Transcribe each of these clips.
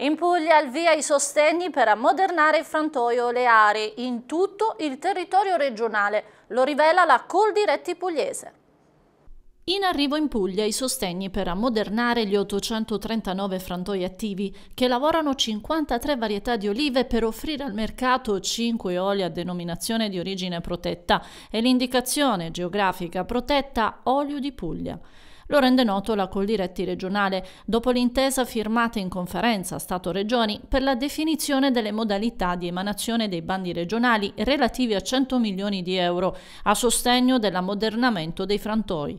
In Puglia al via i sostegni per ammodernare il frantoio oleare in tutto il territorio regionale, lo rivela la Coldiretti Pugliese. In arrivo in Puglia i sostegni per ammodernare gli 839 frantoi attivi che lavorano 53 varietà di olive per offrire al mercato 5 oli a denominazione di origine protetta e l'indicazione geografica protetta Olio di Puglia. Lo rende noto la Coldiretti regionale, dopo l'intesa firmata in conferenza Stato-Regioni per la definizione delle modalità di emanazione dei bandi regionali relativi a 100 milioni di euro a sostegno dell'ammodernamento dei frantoi.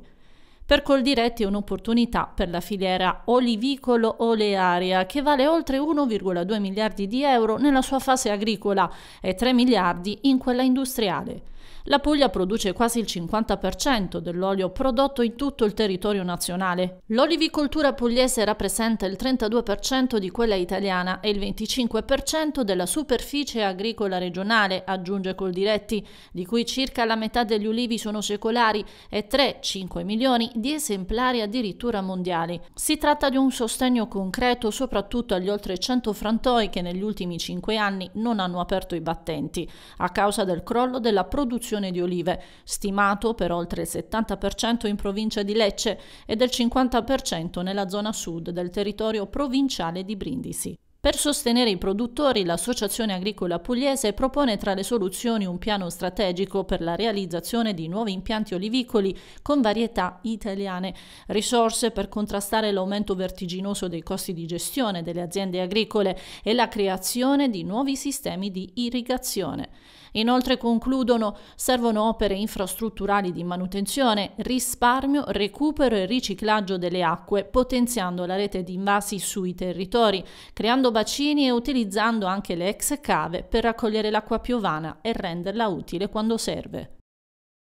Per Coldiretti è un'opportunità per la filiera olivicolo-olearia che vale oltre 1,2 miliardi di euro nella sua fase agricola e 3 miliardi in quella industriale. La Puglia produce quasi il 50% dell'olio prodotto in tutto il territorio nazionale. L'olivicoltura pugliese rappresenta il 32% di quella italiana e il 25% della superficie agricola regionale, aggiunge Coldiretti, di cui circa la metà degli ulivi sono secolari e 3-5 milioni di esemplari addirittura mondiali. Si tratta di un sostegno concreto soprattutto agli oltre 100 frantoi che negli ultimi 5 anni non hanno aperto i battenti a causa del crollo della produzione di olive, stimato per oltre il 70% in provincia di Lecce e del 50% nella zona sud del territorio provinciale di Brindisi. Per sostenere i produttori, l'Associazione Agricola Pugliese propone tra le soluzioni un piano strategico per la realizzazione di nuovi impianti olivicoli con varietà italiane, risorse per contrastare l'aumento vertiginoso dei costi di gestione delle aziende agricole e la creazione di nuovi sistemi di irrigazione. Inoltre concludono, servono opere infrastrutturali di manutenzione, risparmio, recupero e riciclaggio delle acque, potenziando la rete di invasi sui territori, creando piantando bacini e utilizzando anche le ex cave per raccogliere l'acqua piovana e renderla utile quando serve.